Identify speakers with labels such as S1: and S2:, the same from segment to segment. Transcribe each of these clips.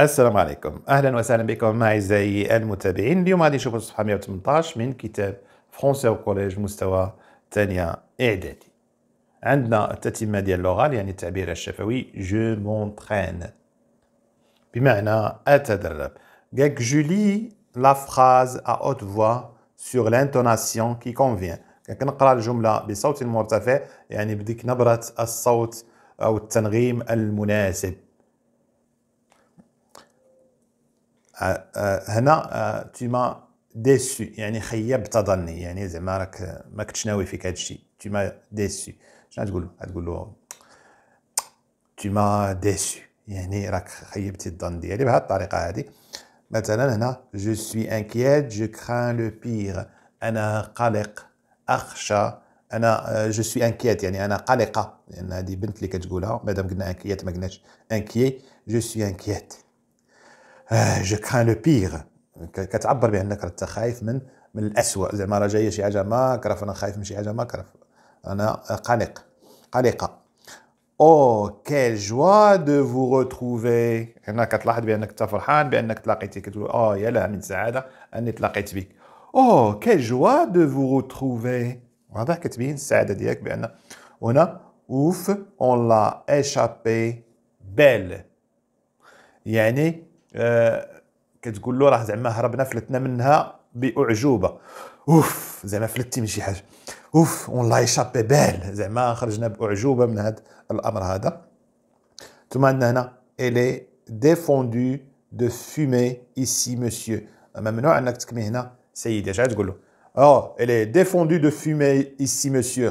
S1: السلام عليكم اهلا وسهلا بكم اعزائي المتابعين اليوم غادي نشوفوا الصفحه 118 من كتاب فرونسي كوليج مستوى ثانيه اعدادي عندنا التتمه ديال لوغال يعني التعبير الشفوي جو مونترين بمعنى اتدرب كاك جولي لا فراز ا اوت فوا سور لانتوناسيون كي كونفيان كنقرا الجمله بصوت مرتفع يعني بديك نبره الصوت او التنغيم المناسب آه، آه، هنا ما آه، ديسو يعني خيبت ظني يعني زعما راك ما كنتش ناوي فيك هذا الشيء ما ديسو شنو تقول له تقول له ما ديسو يعني راك خيبتي الظن ديالي بهذه الطريقه هذه مثلا هنا جو سوي انكييت جو كران لو بيغ انا قلق اخشى انا جو سوي انكييت يعني انا قلقه لان يعني هذه بنت اللي كتقولها مادام قلنا انكييت ما قلناش انكيي جو سوي انكييت جو كان لو بيغ كتعبر بانك انت خايف من من الاسوء زعما راه جايه شي حاجه ما كرف انا خايف من شي حاجه ما كرف انا آه، قلق قلقه او كيل جوا دو فو روتروفي هنا كتلاحظ بانك انت فرحان بانك تلاقيتي كتقول اه يا لها من سعاده اني تلاقيت بك او كيل جوا دو فو روتروفي واضح كتبين السعاده ديالك بان هنا اوف اون لا ايشابي بيل يعني Ouf, on l'a échappé belle. Elle est défendue de fumer ici, monsieur. déjà Elle est défendue de fumer ici, monsieur.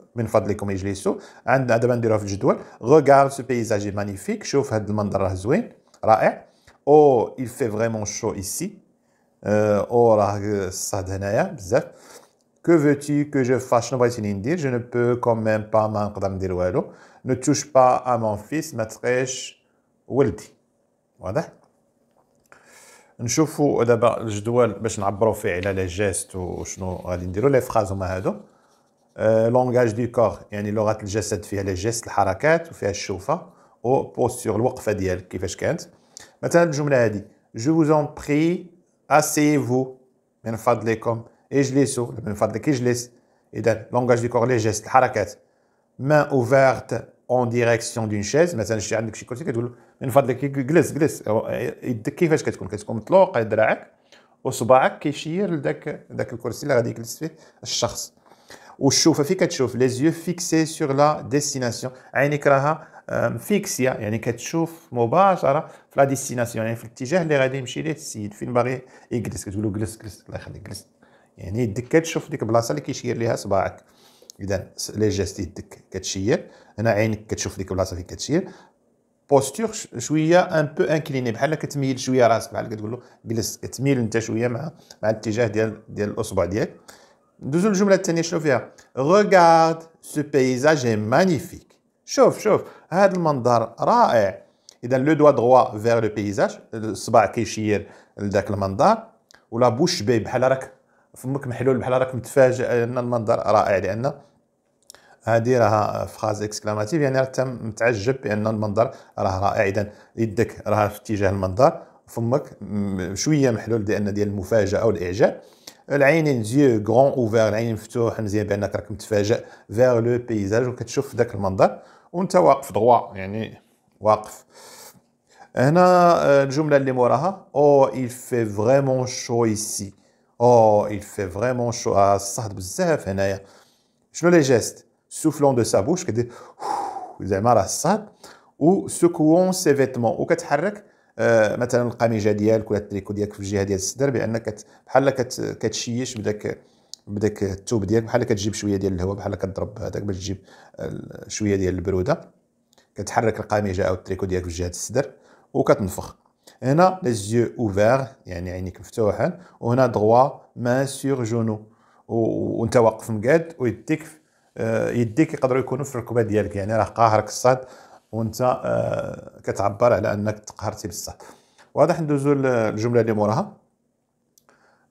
S1: من فضلكم اجلسوا عندنا دابا نديروها في الجدول regarde ce paysage magnifique شوف هذا المنظر راه زوين رائع او il fait vraiment chaud ici او راه الصاد هنايا بزاف que veux-tu que je fasse شنو بغيتيني ندير je ne peux quand même pas ما نقدر ندير والو ne touche pas à mon fils ما تقيش ولدي واضح نشوفوا دابا الجدول باش نعبروا فيه على لي جيست وشنو غادي نديروا لي فراز هما هادو لونغاج دو كور يعني لغه الجسد فيها لي جيست الحركات وفيها الشوفه او بوستور الوقفه ديالك كيفاش كانت مثلا الجمله هذه جو فو اون prie asseyez فو من فضلكم اجلسوا من فضلك اجلس اذا لونغاج دو كور لي جيست الحركات ما اوفرت اون ديريكسيون دون شيز مثلا شي عندك شي كرسي كتقول من فضلك جلس جلس يدك كيفاش كتكون كتكون مطلوقه دراعك وصباعك كيشير لذاك ذاك الكرسي اللي غادي يجلس فيه الشخص والشوفه في كتشوف لي زيو فيكسي سور لا ديستيناسيون عينيك راها فيكسيه يعني كتشوف مباشره في لا ديستيناسيون يعني في الاتجاه اللي غادي يمشي ليه السيد فين باغي يجلس كتقول له جلس جلس الله يخليك جلس يعني يدك كتشوف ديك البلاصه اللي كيشير ليها صباعك اذا لي جيست يدك كتشير هنا عينك كتشوف ديك البلاصه فين كتشير بوستور شويه ان بو انكليني بحال كتميل شويه راسك بحال كتقول له جلس كتميل انت شويه مع مع الاتجاه ديال ديال الاصبع ديالك ندوزو الجمله الثانيه شنو فيها ريغارد سو بيزاج مانيفيك شوف شوف هذا المنظر رائع اذا لو دوا دغوا فيغ لو بيزاج الصباع كيشير لذاك المنظر ولا بوش بي بحال راك فمك محلول بحال راك متفاجئ ان المنظر رائع لان هذه راها فراز اكسكلاماتيف يعني راه متعجب بان المنظر راه رائع اذا يدك راه في اتجاه المنظر فمك شويه محلول لان ديال المفاجاه الاعجاب العين الزيو غون اوفير العين مفتوح مزيان بانك راك متفاجئ فيغ لو بيزاج وكتشوف داك المنظر وانت واقف دغوا يعني واقف هنا الجمله اللي موراها او il fait vraiment chaud ici او il fait vraiment chaud الصهد بزاف هنايا شنو لي جيست سوفلون دو سابوش بوش كدير زعما راه الصهد و سكوون سي فيتمون وكتحرك آه، مثلا القميجه ديالك ولا التريكو ديالك في الجهه ديال الصدر بانك بحال كتشيش بداك بداك الثوب ديالك بحال كتجيب شويه ديال الهواء بحال كتضرب هذاك باش تجيب شويه ديال البروده كتحرك القميجه او التريكو ديالك في جهه الصدر وكتنفخ هنا لي اوفير يعني عينيك مفتوحه وهنا دغوا ما سور جونو وانت واقف مقاد ويديك آه، يديك يقدروا يكونوا في الركبه ديالك يعني راه قاهرك الصاد وانت آه، كتعبر على انك تقهرتي بصح واضح ندوزو الجمله اللي موراها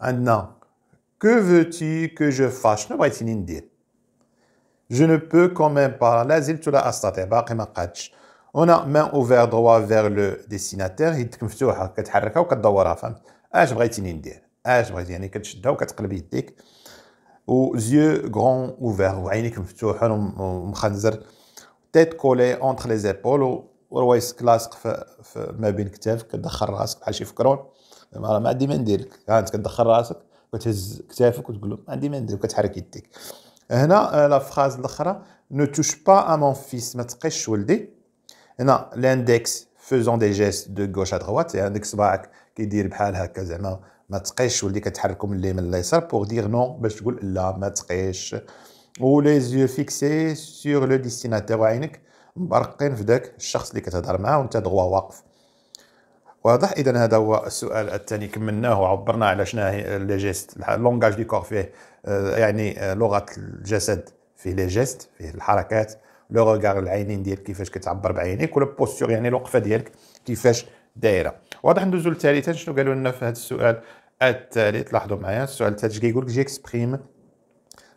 S1: عندنا كو فوتي كو جو فاش شنو بغيتيني ندير جو نو بو quand même pas لا زلت لا استطيع باقي ما قادش هنا main اوفير droit vers le destinataire يدك مفتوحه كتحركها وكدورها فهمت اش بغيتيني ندير اش بغيتي يعني كتشدها وكتقلب يديك و زيو غران اوفير وعينيك مفتوحه ومخنزر تيت كولي اونتخ لي زيبول ورويسك لاصق ما بين كتافك كدخل راسك بحال شي فكرون زعما راه ما عندي ما ندير انت كدخل راسك وتهز كتافك وتقول له ما عندي ما ندير كتحرك يديك هنا لا فراز الاخرى نو توش با ا مون فيس ما تقيش ولدي هنا لاندكس فيزون دي جيست دو غوش ا دغوات يعني عندك صباعك كيدير بحال هكا زعما ما تقيش ولدي كتحركو من اليمين لليسار بوغ دير نو باش تقول لا ما تقيش و لي زيو فيكسي سور لو ديستيناتير وعينك مبرقين في داك الشخص اللي كتهضر معاه وانت دغوا واقف واضح اذا هذا هو السؤال الثاني كملناه وعبرنا على شنو هي لي جيست لونغاج دي كور فيه آه، يعني آه، لغه الجسد فيه لي جيست فيه الحركات لو ريغار العينين ديالك كيفاش كتعبر بعينيك ولا بوستور يعني الوقفه ديالك كيفاش دايره واضح ندوزو للثالثه شنو قالوا لنا في هذا السؤال الثالث لاحظوا معايا السؤال الثالث كيقول لك جيكسبريم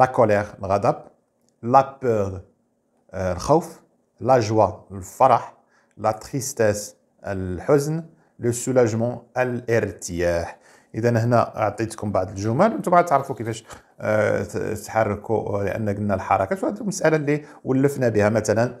S1: la colère, le ghadab, la peur, euh, le khawf, la joie, le farah, la tristesse, le huzn, لو سولاجمون الارتياح اذا هنا اعطيتكم بعض الجمل وانتم عاد تعرفوا كيفاش تحركوا لان قلنا الحركات وهذه المساله اللي ولفنا بها مثلا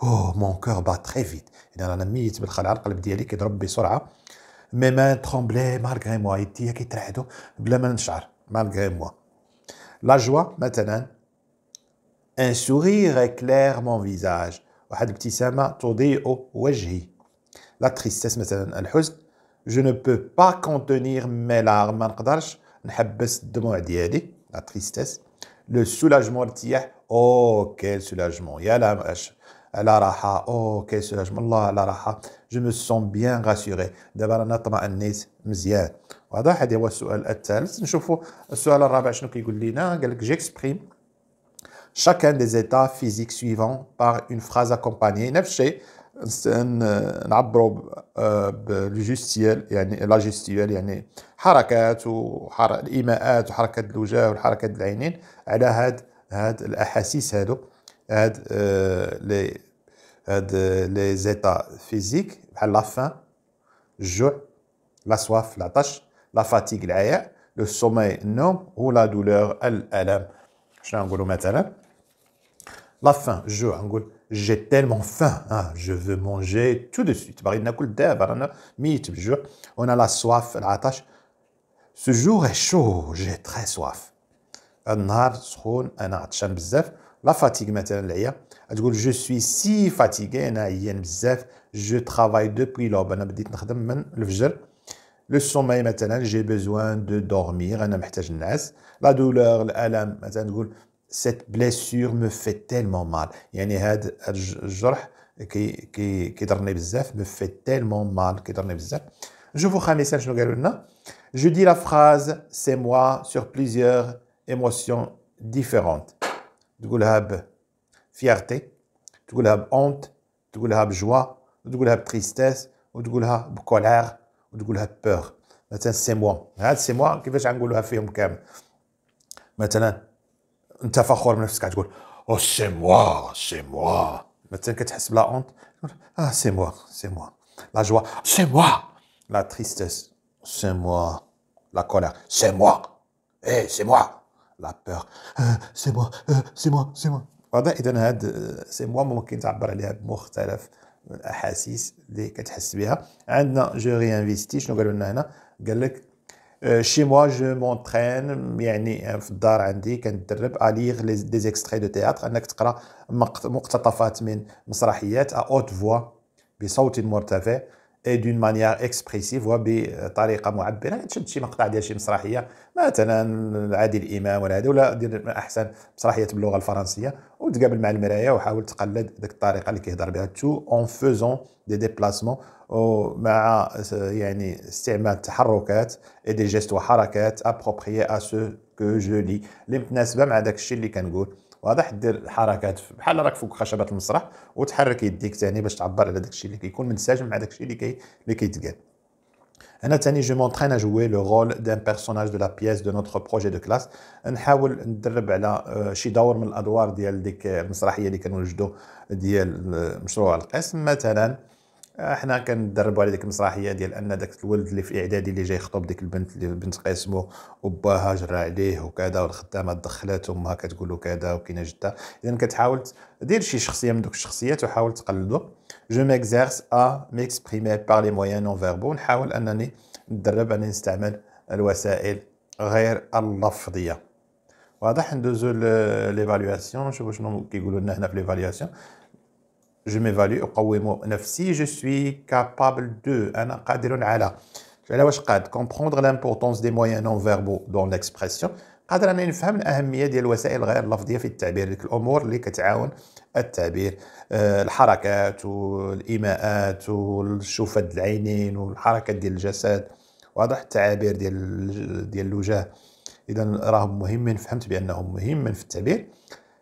S1: Oh, mon cœur bat très vite. Il y en a un ami le crâne à l'alcool, il dit à lui qu'il va tomber très malgré moi. Il dit à lui qu'il va tomber sans malgré moi. La joie, maintenant. Un sourire éclaire mon visage. Un petit sourire tourne au visage. La tristesse, maintenant. Je ne peux pas contenir mes larmes. Je ne peux pas me laisser tomber. La tristesse. Le soulagement. Oh, quel soulagement. Oh, la على راحه اوكي سي من الله على راحه جو مو سون بيان غاسيغي دابا رانا طمأنيت مزيان وهذا واحد هو السؤال الثالث نشوفوا السؤال الرابع شنو كيقول لنا قال لك جيكسبريم chacun des états physiques suivants par une phrase accompagnée نفس الشيء نعبروا بالجستيال يعني لا جستيال يعني حركات وحركات الايماءات وحركات الوجه وحركات العينين على هاد هاد الاحاسيس هادو هاد لي de, les états physiques, la faim, je la soif, la tâche, la fatigue, l'air le sommeil, non, ou la douleur, elle Je vais maintenant. Hein. La faim, je j'ai tellement faim, hein, je veux manger tout de suite. On a la soif, la tâche. Ce jour est chaud, j'ai très soif. النهار سخون انا عطشان بزاف la fatigue maintenant, je suis si fatigué, je travaille depuis l'aube. Le sommeil maintenant, j'ai besoin de dormir. La douleur, cette blessure me fait tellement mal. me fait tellement mal. Je vous je dis la phrase, c'est moi, sur plusieurs émotions différentes. Tu veux que tu fierté? Tu veux que honte? Tu veux que joie? Tu veux que tristesse? Tu veux que colère? Tu veux que peur? Maintenant, c'est moi. Hein, c'est moi qui veux que tu aies peur. Maintenant, tu veux que tu aies peur? Oh, c'est moi, c'est moi. Maintenant, tu veux que tu aies la honte? Ah, c'est moi, c'est moi. La joie, c'est moi. La tristesse, c'est moi. La colère, c'est moi. Eh, c'est moi. la peur. Euh, euh, c'est moi, c'est moi, آه، آه، c'est moi. هذا اذا هاد سي موا ممكن تعبر عليها بمختلف الاحاسيس آه، اللي كتحس بها عندنا جو ري انفيستي شنو قالوا لنا هنا قال لك شي موا جو مونترين يعني في الدار عندي كنتدرب اليغ لي دي اكستري دو تياتر انك تقرا مقتطفات من مسرحيات ا اوت فوا بصوت مرتفع دون مانيير اكسبريسيف وبطريقه معبره تشد شي مقطع ديال شي مسرحيه مثلا عادل امام ولا هذا ولا دير احسن مسرحيه باللغه الفرنسيه وتقابل مع المرايه وحاول تقلد ديك الطريقه اللي كيهضر بها تو اون فوزون دي ديبلاسمون مع يعني استعمال تحركات دي جيست وحركات ابروبريي ا سو كو جو لي اللي متناسبه مع داك الشيء اللي كنقول واضح دير حركات بحال راك فوق خشبه المسرح وتحرك يديك ثاني باش تعبر على داكشي اللي كيكون منسجم مع داكشي اللي كي اللي كيتقال انا ثاني جو مونترين ا جوي لو رول دان بيرسوناج دو لا بيس دو نوتر بروجي دو كلاس نحاول ندرب على آه، شي دور من الادوار ديال ديك المسرحيه اللي كنوجدو ديال آه، مشروع القسم مثلا احنا كندربوا على ديك المسرحيه ديال ان داك الولد اللي في الاعدادي اللي جاي يخطب ديك البنت اللي بنت قاسمو وباها جرى عليه وكذا والخدامه دخلات امها كتقول له كذا وكاينه جده اذا كتحاول دير شي شخصيه من دوك الشخصيات وحاول تقلده جو ميكزيرس ا ميكسبريمي بار لي مويان نون فيربو نحاول انني ندرب انني نستعمل الوسائل غير اللفظيه واضح ندوزو ليفالواسيون نشوفو شنو كيقولوا لنا هنا في ليفالواسيون je m'évalue أقوم نفسي je suis capable de أنا قادر على على واش قاد comprendre l'importance des moyens non verbaux dans l'expression قادر أنا نفهم الأهمية ديال الوسائل غير اللفظية في التعبير ديك الأمور اللي كتعاون التعبير الحركات والإيماءات والشوفة ديال العينين والحركه ديال الجسد واضح التعابير ديال ديال الوجه إذا راهم مهمين فهمت بأنهم مهمين في التعبير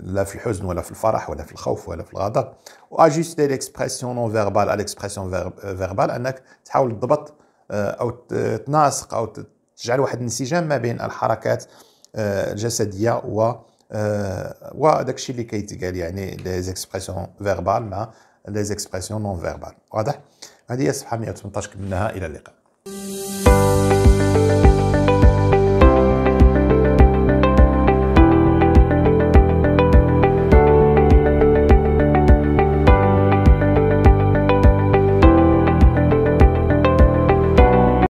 S1: لا في الحزن ولا في الفرح ولا في الخوف ولا في الغضب واجيستي ليكسبرسيون نون فيربال على ليكسبرسيون فيربال انك تحاول تضبط آه، او تناسق او تجعل واحد الانسجام ما بين الحركات آه، الجسديه و آه، وداك الشيء اللي كيتقال يعني لي زيكسبرسيون فيربال مع لي زيكسبرسيون نون فيربال واضح هذه هي الصفحه 118 كملناها الى اللقاء